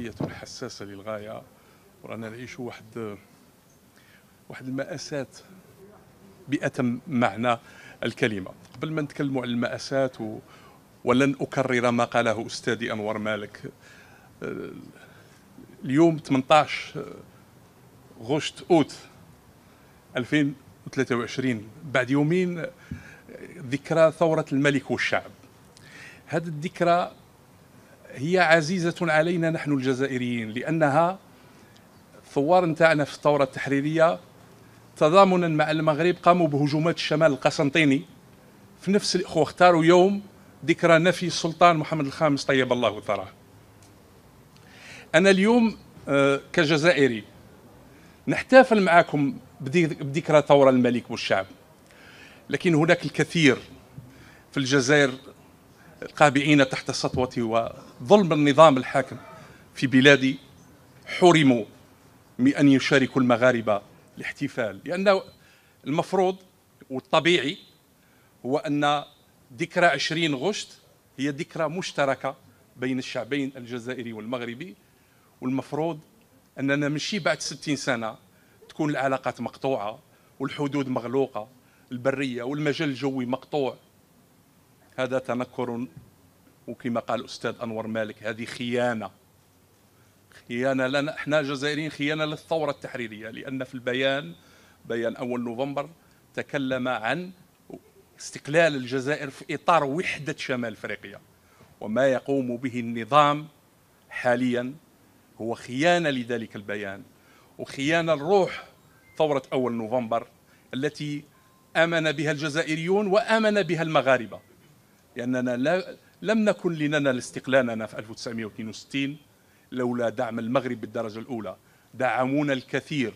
الخلفيه حساسه للغايه ورانا نعيشوا واحد واحد المآسات بأتم معنى الكلمه قبل ما نتكلموا على المآسات و... ولن اكرر ما قاله استاذي انور مالك آه، اليوم 18 غشت اوت 2023 بعد يومين ذكرى ثورة الملك والشعب هذه الذكرى هي عزيزة علينا نحن الجزائريين لأنها الثوار نتاعنا في الثورة التحريرية تضامنا مع المغرب قاموا بهجومات الشمال القسنطيني في نفس الإخوة اختاروا يوم ذكرى نفي السلطان محمد الخامس طيب الله ثراه أنا اليوم آه، كجزائري نحتفل معكم بذكرى ثورة الملك والشعب لكن هناك الكثير في الجزائر القابعين تحت سطوتي وظلم النظام الحاكم في بلادي حرموا من أن يشاركوا المغاربة الاحتفال لأن المفروض والطبيعي هو أن ذكرى 20 غشت هي ذكرى مشتركة بين الشعبين الجزائري والمغربي والمفروض أننا مشي بعد 60 سنة تكون العلاقات مقطوعة والحدود مغلوقة البرية والمجال الجوي مقطوع هذا تنكر وكما قال الأستاذ أنور مالك هذه خيانة خيانة لنا احنا جزائريين خيانة للثورة التحريرية لأن في البيان بيان أول نوفمبر تكلم عن استقلال الجزائر في إطار وحدة شمال أفريقيا وما يقوم به النظام حاليا هو خيانة لذلك البيان وخيانة الروح ثورة أول نوفمبر التي آمن بها الجزائريون وآمن بها المغاربة لأننا لا لم نكن لنا استقلالنا في 1962 لولا دعم المغرب بالدرجة الأولى دعمونا الكثير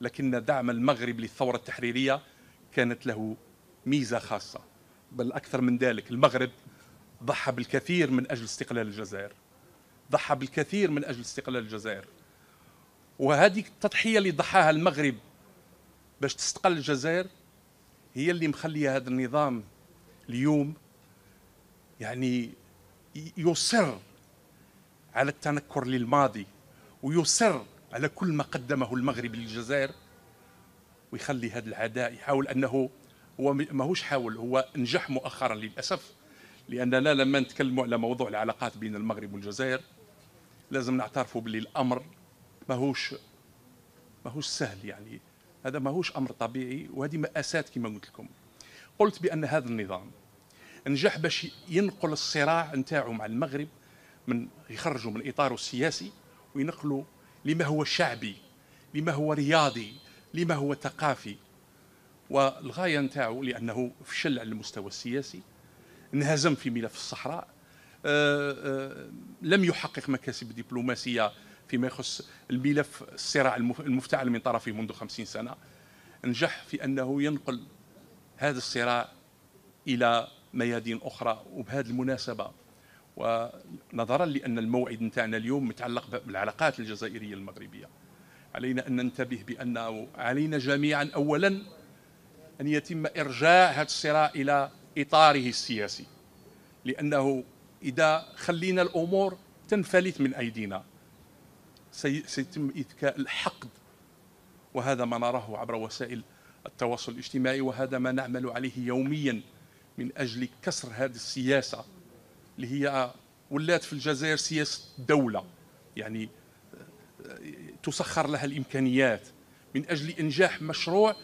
لكن دعم المغرب للثورة التحريرية كانت له ميزة خاصة بل أكثر من ذلك المغرب ضحى بالكثير من أجل استقلال الجزائر ضحى بالكثير من أجل استقلال الجزائر وهذه التضحية اللي ضحاها المغرب باش تستقل الجزائر هي اللي مخلية هذا النظام اليوم يعني يصر على التنكر للماضي ويصر على كل ما قدمه المغرب للجزائر ويخلي هذا العداء يحاول انه هو ماهوش حاول هو نجح مؤخرا للاسف لاننا لما نتكلموا على موضوع العلاقات بين المغرب والجزائر لازم نعترفوا باللي الامر ماهوش ماهوش سهل يعني هذا ماهوش امر طبيعي وهذه ماسات كما قلت لكم قلت بان هذا النظام نجح باش ينقل الصراع نتاعو مع المغرب من يخرجوا من اطاره السياسي وينقلوا لما هو شعبي لما هو رياضي لما هو ثقافي والغايه نتاعو لانه فشل على المستوى السياسي انهزم في ملف الصحراء أه أه لم يحقق مكاسب دبلوماسيه فيما يخص الملف الصراع المفتعل من طرفه منذ خمسين سنه نجح في انه ينقل هذا الصراع الى ميادين أخرى وبهذه المناسبة ونظرا لأن الموعد نتاعنا اليوم متعلق بالعلاقات الجزائرية المغربية علينا أن ننتبه بأنه علينا جميعا أولا أن يتم إرجاع هذا الصراع إلى إطاره السياسي لأنه إذا خلينا الأمور تنفلت من أيدينا سيتم إذكاء الحقد وهذا ما نراه عبر وسائل التواصل الاجتماعي وهذا ما نعمل عليه يوميا من أجل كسر هذه السياسة اللي هي ولات في الجزائر سياسة دولة يعني آه، تسخر لها الإمكانيات من أجل إنجاح مشروع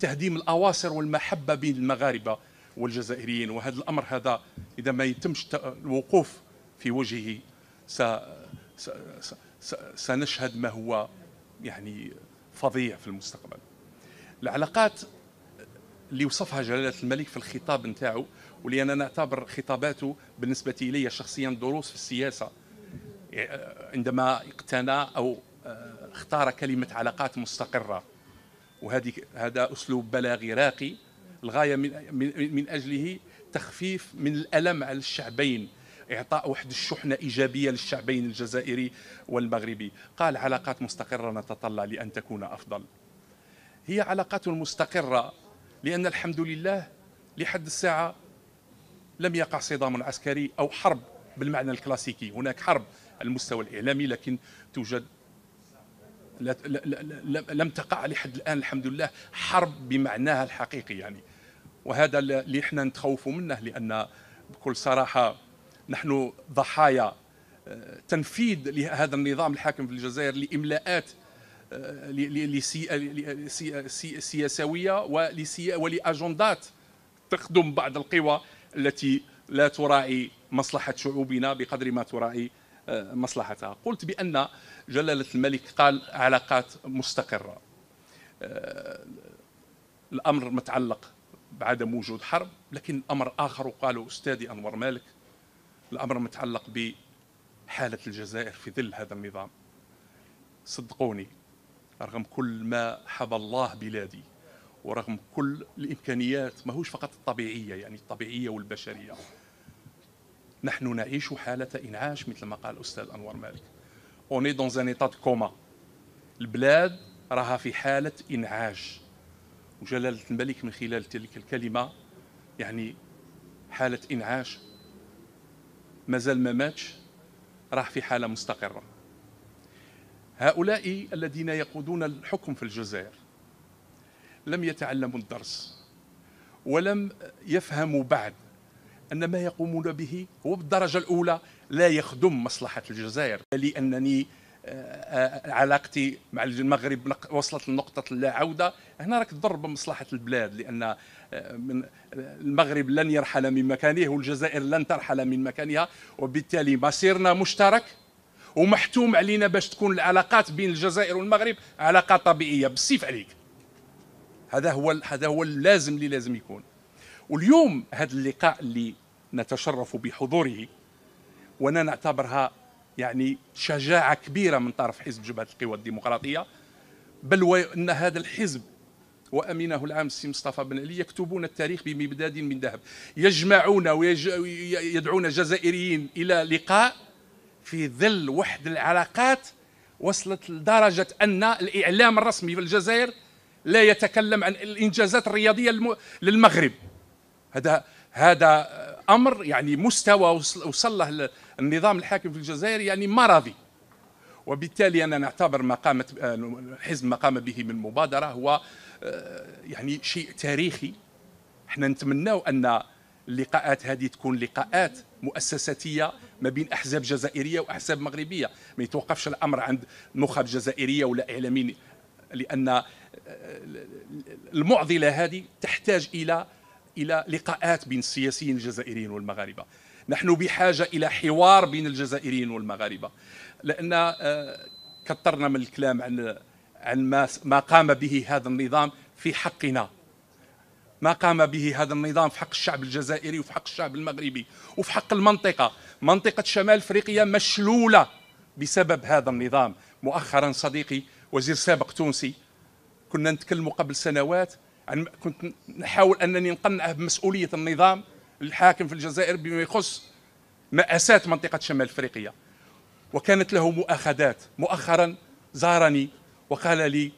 تهديم الأواصر والمحبة بين المغاربة والجزائريين وهذا الأمر هذا إذا ما يتمش الوقوف في وجهه س... سنشهد ما هو يعني فظيع في المستقبل العلاقات اللي وصفها جلاله الملك في الخطاب نتاعو واللي انا نعتبر خطاباته بالنسبه لي شخصيا دروس في السياسه عندما اقتنى او آه، اختار كلمه علاقات مستقره وهذه هذا اسلوب بلاغي راقي الغايه من من اجله تخفيف من الالم على الشعبين اعطاء واحد الشحنه ايجابيه للشعبين الجزائري والمغربي قال علاقات مستقره نتطلع لان تكون افضل هي علاقات مستقره لأن الحمد لله لحد الساعة لم يقع صدام عسكري أو حرب بالمعنى الكلاسيكي هناك حرب على المستوى الإعلامي لكن توجد لا لا لا لم تقع لحد الآن الحمد لله حرب بمعناها الحقيقي يعني وهذا اللي احنا نتخوف منه لأن بكل صراحة نحن ضحايا آه، تنفيذ لهذا النظام الحاكم في الجزائر لإملاءات سياسويه ولاجندات تخدم بعض القوى التي لا تراعي مصلحه شعوبنا بقدر ما تراعي آه، مصلحتها قلت بان جلاله الملك قال علاقات مستقره آه، الامر متعلق بعدم وجود حرب لكن امر اخر قاله استاذي انور مالك الامر متعلق بحاله الجزائر في ظل هذا النظام صدقوني رغم كل ما حب الله بلادي ورغم كل الامكانيات ماهوش فقط الطبيعيه يعني الطبيعيه والبشريه نحن نعيش حاله انعاش مثل ما قال الاستاذ انور مالك اوني دون ان ايطا كوما البلاد راها في حاله انعاش وجلاله الملك من خلال تلك الكلمه يعني حاله انعاش مازال ما ماتش راه في حاله مستقره هؤلاء الذين يقودون الحكم في الجزائر لم يتعلموا الدرس ولم يفهموا بعد أن ما يقومون به هو بالدرجة الأولى لا يخدم مصلحة الجزائر لأنني آه، آه، علاقتي مع المغرب وصلت لنقطة لا عودة هنا راك تضر بمصلحة البلاد لأن آه، من المغرب لن يرحل من مكانه والجزائر لن ترحل من مكانها وبالتالي مصيرنا مشترك ومحتوم علينا باش تكون العلاقات بين الجزائر والمغرب علاقه طبيعيه بالسيف عليك هذا هو هذا هو اللازم اللي لازم يكون واليوم هذا اللقاء اللي نتشرف بحضوره وانا نعتبرها يعني شجاعه كبيره من طرف حزب جبهه القوى الديمقراطيه بل وان هذا الحزب وامينه العام السي مصطفى بن علي يكتبون التاريخ بمبداد من ذهب يجمعون ويدعون جزائريين الى لقاء في ظل وحد العلاقات وصلت لدرجة أن الإعلام الرسمي في الجزائر لا يتكلم عن الإنجازات الرياضية للمغرب هذا هذا أمر يعني مستوى وصل له النظام الحاكم في الجزائر يعني مرضي وبالتالي أنا نعتبر ما قامت الحزب آه، ما قام به من مبادرة هو آه، يعني شيء تاريخي احنا نتمناو أن اللقاءات هذه تكون لقاءات مؤسساتيه ما بين احزاب جزائريه واحزاب مغربيه ما يتوقفش الامر عند نخب جزائريه ولا اعلاميين لان آه، المعضله هذه تحتاج الى الى لقاءات بين السياسيين الجزائريين والمغاربه نحن بحاجه الى حوار بين الجزائريين والمغاربه لان آه، كثرنا من الكلام عن عن ما ما قام به هذا النظام في حقنا ما قام به هذا النظام في حق الشعب الجزائري وفي حق الشعب المغربي وفي حق المنطقة منطقة شمال أفريقيا مشلولة بسبب هذا النظام مؤخرا صديقي وزير سابق تونسي كنا نتكلم قبل سنوات عن كنت نحاول أنني نقنعه بمسؤولية النظام الحاكم في الجزائر بما يخص مأساة منطقة شمال أفريقيا وكانت له مؤاخذات مؤخرا زارني وقال لي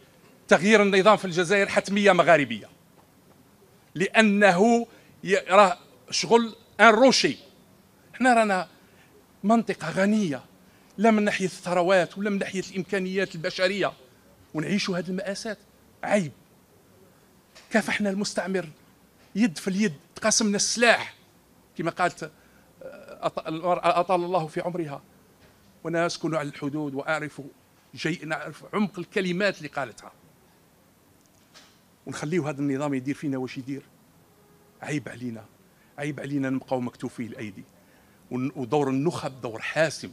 تغيير النظام في الجزائر حتمية مغاربية لانه راه شغل ان روشي حنا رانا منطقه غنيه لا من ناحيه الثروات ولا من ناحيه الامكانيات البشريه ونعيشوا هذه المآسات عيب كافحنا المستعمر يد في اليد تقاسمنا السلاح كما قالت آه، المرأة أطال الله في عمرها وأنا أسكن على الحدود وأعرف جيء أعرف عمق الكلمات اللي قالتها ونخليو هذا النظام يدير فينا واش يدير عيب علينا عيب علينا نبقاو مكتوفي الايدي ودور النخب دور حاسم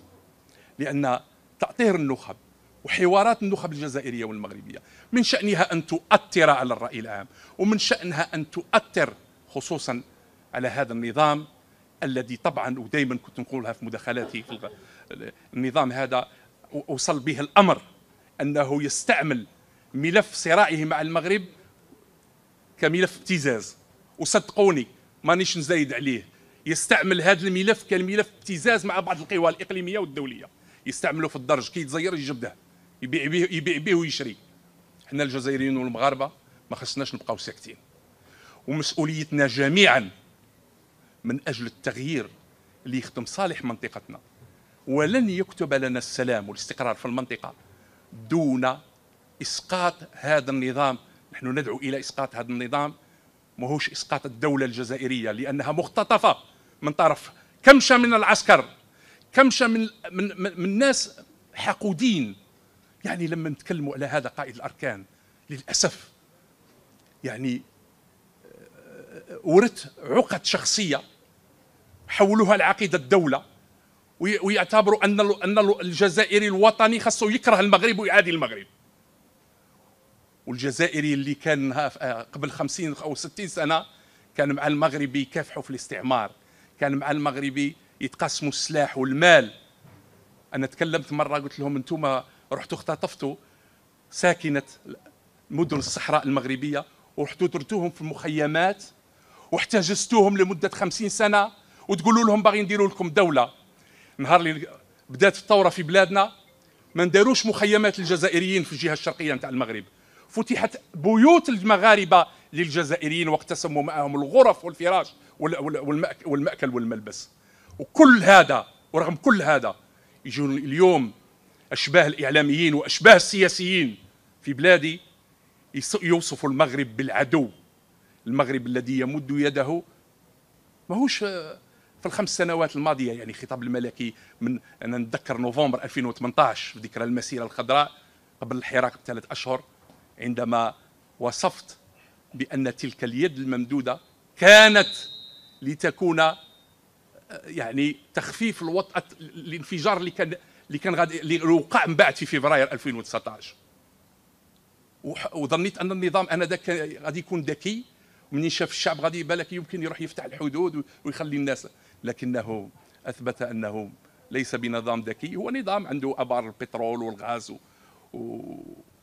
لان تاطير النخب وحوارات النخب الجزائريه والمغربيه من شانها ان تؤثر على الراي العام ومن شانها ان تؤثر خصوصا على هذا النظام الذي طبعا ودائما كنت نقولها في مداخلاتي في النظام هذا وصل به الامر انه يستعمل ملف صراعه مع المغرب كملف ابتزاز وصدقوني مانيش نزايد عليه يستعمل هذا الملف كملف ابتزاز مع بعض القوى الاقليميه والدوليه يستعملوا في الدرج كي يتزير يجبده يبيع به يبيع به ويشري حنا الجزائريين والمغاربه ما خصناش نبقاو ساكتين ومسؤوليتنا جميعا من اجل التغيير اللي يخدم صالح منطقتنا ولن يكتب لنا السلام والاستقرار في المنطقه دون اسقاط هذا النظام نحن ندعو إلى إسقاط هذا النظام ماهوش إسقاط الدولة الجزائرية لأنها مختطفة من طرف كمشة من العسكر كمشة من, من, من, من ناس حقودين يعني لما نتكلموا على هذا قائد الأركان للأسف يعني ورث عقد شخصية حولوها لعقيدة الدولة ويعتبروا أن أن الجزائري الوطني خاصه يكره المغرب ويعادي المغرب والجزائري اللي كان آه، قبل 50 او 60 سنه كان مع المغربي يكافحوا في الاستعمار كان مع المغربي يتقاسموا السلاح والمال انا تكلمت مره قلت لهم انتم رحتوا اختطفتوا ساكنه مدن الصحراء المغربيه ورحتوا درتوهم في المخيمات واحتجزتوهم لمده خمسين سنه وتقولوا لهم باغي نديروا لكم دوله نهار اللي بدات الثوره في بلادنا ما نداروش مخيمات الجزائريين في الجهه الشرقيه نتاع المغرب فتحت بيوت المغاربه للجزائريين واقتسموا معهم الغرف والفراش والماكل والملبس وكل هذا ورغم كل هذا يجون اليوم اشباه الاعلاميين واشباه السياسيين في بلادي يوصف المغرب بالعدو المغرب الذي يمد يده ماهوش في الخمس سنوات الماضيه يعني خطاب الملكي من انا نتذكر نوفمبر 2018 في ذكرى المسيره الخضراء قبل الحراك بثلاث اشهر عندما وصفت بأن تلك اليد الممدودة كانت لتكون آه، يعني تخفيف الوطأة الانفجار اللي كان اللي كان غادي اللي وقع من بعد في فبراير 2019 وظنيت ان النظام انذاك غادي يكون ذكي ومن شاف الشعب غادي بالك يمكن يروح يفتح الحدود ويخلي الناس لكنه اثبت انه ليس بنظام ذكي هو نظام عنده ابار البترول والغاز و...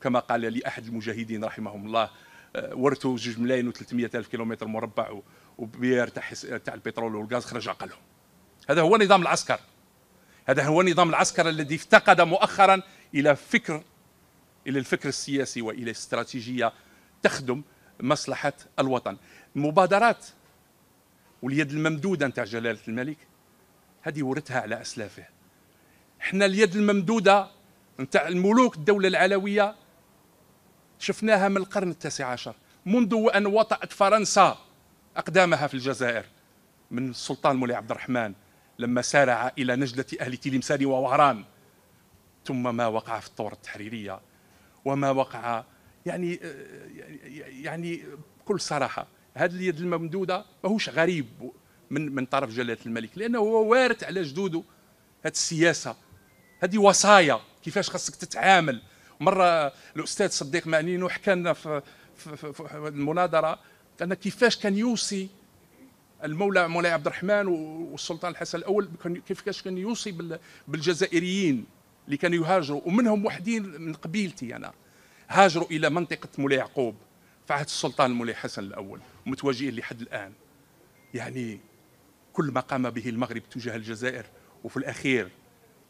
كما قال لي احد المجاهدين رحمهم الله آه، ورثوا جوج ملايين و300 الف كيلومتر مربع وبير تاع تاع البترول والغاز خرج عقلهم هذا هو نظام العسكر هذا هو نظام العسكر الذي افتقد مؤخرا الى فكر الى الفكر السياسي والى استراتيجيه تخدم مصلحه الوطن المبادرات واليد الممدوده نتاع جلاله الملك هذه ورثها على اسلافه احنا اليد الممدوده نتاع الملوك الدوله العلويه شفناها من القرن التاسع عشر منذ أن وطأت فرنسا أقدامها في الجزائر من السلطان مولي عبد الرحمن لما سارع إلى نجلة أهل تلمسان ووهران ثم ما وقع في الثورة التحريرية وما وقع يعني آه، يعني بكل صراحة هذه اليد الممدودة ماهوش غريب من من طرف جلالة الملك لأنه هو وارث على جدوده هذه السياسة هذه وصايا كيفاش خاصك تتعامل مره الاستاذ صديق معنينو حكى لنا في, في, في, في المناظره ان كيفاش كان يوصي المولى مولاي عبد الرحمن والسلطان الحسن الاول كيفاش كان يوصي بالجزائريين اللي كانوا يهاجروا ومنهم وحدين من قبيلتي انا هاجروا الى منطقه مولاي يعقوب في عهد السلطان مولاي حسن الاول ومتواجدين لحد الان يعني كل ما قام به المغرب تجاه الجزائر وفي الاخير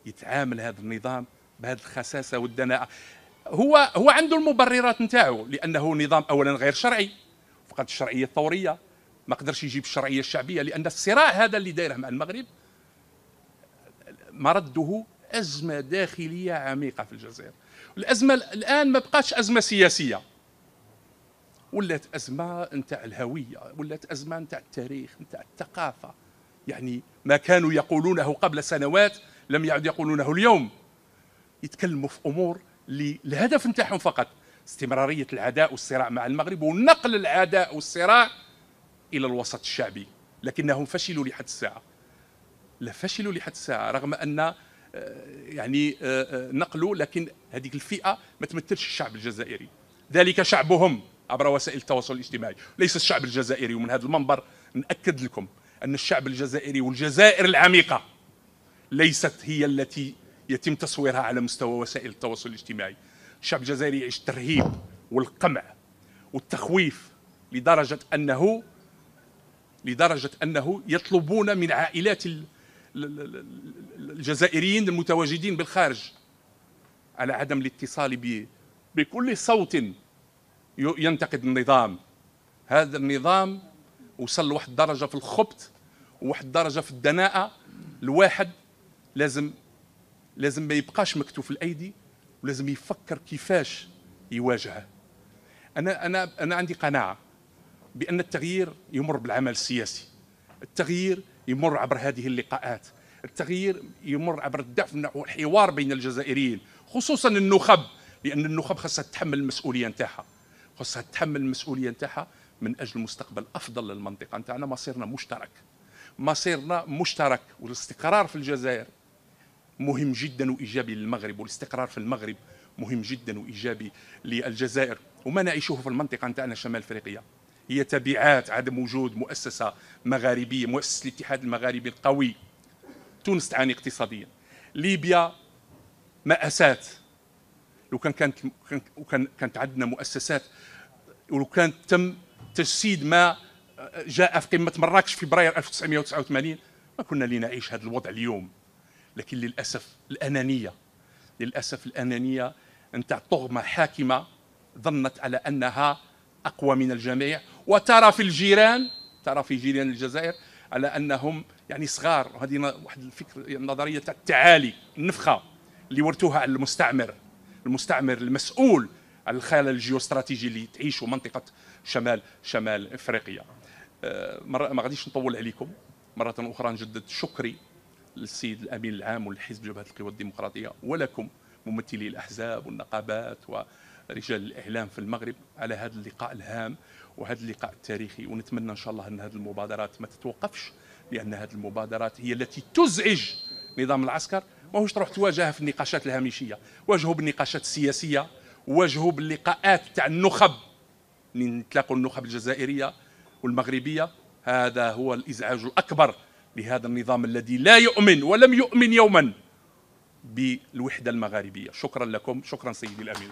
يتعامل هذا النظام بهذه الخساسه والدناءه هو هو عنده المبررات نتاعو لانه نظام اولا غير شرعي فقد الشرعيه الثوريه ما قدرش يجيب الشرعيه الشعبيه لان الصراع هذا اللي دايره مع المغرب مرده ازمه داخليه عميقه في الجزائر الازمه الان ما بقاش ازمه سياسيه ولات ازمه نتاع الهويه ولات ازمه نتاع التاريخ نتاع الثقافه يعني ما كانوا يقولونه قبل سنوات لم يعد يقولونه اليوم يتكلموا في امور للهدف نتاعهم فقط استمراريه العداء والصراع مع المغرب ونقل العداء والصراع الى الوسط الشعبي لكنهم فشلوا لحد الساعه لا فشلوا لحد الساعه رغم ان آه، يعني آه، آه، نقلوا لكن هذيك الفئه ما تمثلش الشعب الجزائري ذلك شعبهم عبر وسائل التواصل الاجتماعي ليس الشعب الجزائري ومن هذا المنبر ناكد لكم ان الشعب الجزائري والجزائر العميقه ليست هي التي يتم تصويرها على مستوى وسائل التواصل الاجتماعي الشعب الجزائري يعيش الترهيب والقمع والتخويف لدرجة أنه لدرجة أنه يطلبون من عائلات الجزائريين المتواجدين بالخارج على عدم الاتصال بكل صوت ينتقد النظام هذا النظام وصل لواحد الدرجة في الخبط وواحد الدرجة في الدناءة الواحد لازم لازم ما يبقاش مكتوف الايدي ولازم يفكر كيفاش يواجهه انا انا انا عندي قناعه بان التغيير يمر بالعمل السياسي التغيير يمر عبر هذه اللقاءات التغيير يمر عبر الدعم نحو الحوار بين الجزائريين خصوصا النخب لان النخب خاصها تتحمل المسؤوليه نتاعها خاصها تتحمل المسؤوليه نتاعها من اجل مستقبل افضل للمنطقه نتاعنا مصيرنا مشترك مصيرنا مشترك والاستقرار في الجزائر مهم جدا وايجابي للمغرب والاستقرار في المغرب مهم جدا وايجابي للجزائر وما نعيشه في المنطقه نتاعنا شمال افريقيا هي تبعات عدم وجود مؤسسه مغاربيه مؤسسه الاتحاد المغاربي القوي تونس تعاني اقتصاديا ليبيا مأساة لو كان كانت وكان كانت عندنا مؤسسات ولو كان تم تجسيد ما آه، جاء في قمه مراكش في فبراير 1989 ما كنا لنعيش هذا الوضع اليوم لكن للأسف الأنانية للأسف الأنانية نتاع طغمة حاكمة ظنت على أنها أقوى من الجميع وترى في الجيران ترى في جيران الجزائر على أنهم يعني صغار وهذه واحد الفكر النظرية تاع التعالي النفخة اللي ورثوها على المستعمر المستعمر المسؤول على الخلل الجيوستراتيجي اللي تعيشه منطقة شمال شمال إفريقيا أه، مرة ما غاديش نطول عليكم مرة أخرى نجدد شكري للسيد الامين العام والحزب جبهه القوى الديمقراطيه ولكم ممثلي الاحزاب والنقابات ورجال الاعلام في المغرب على هذا اللقاء الهام وهذا اللقاء التاريخي ونتمنى ان شاء الله ان هذه المبادرات ما تتوقفش لان هذه المبادرات هي التي تزعج نظام العسكر ماهوش تروح تواجهها في النقاشات الهامشيه واجهوا بالنقاشات السياسيه واجهوا باللقاءات تاع النخب من تلاقوا النخب الجزائريه والمغربيه هذا هو الازعاج الاكبر بهذا النظام الذي لا يؤمن ولم يؤمن يوما بالوحدة المغاربية شكرا لكم شكرا سيدي الأمين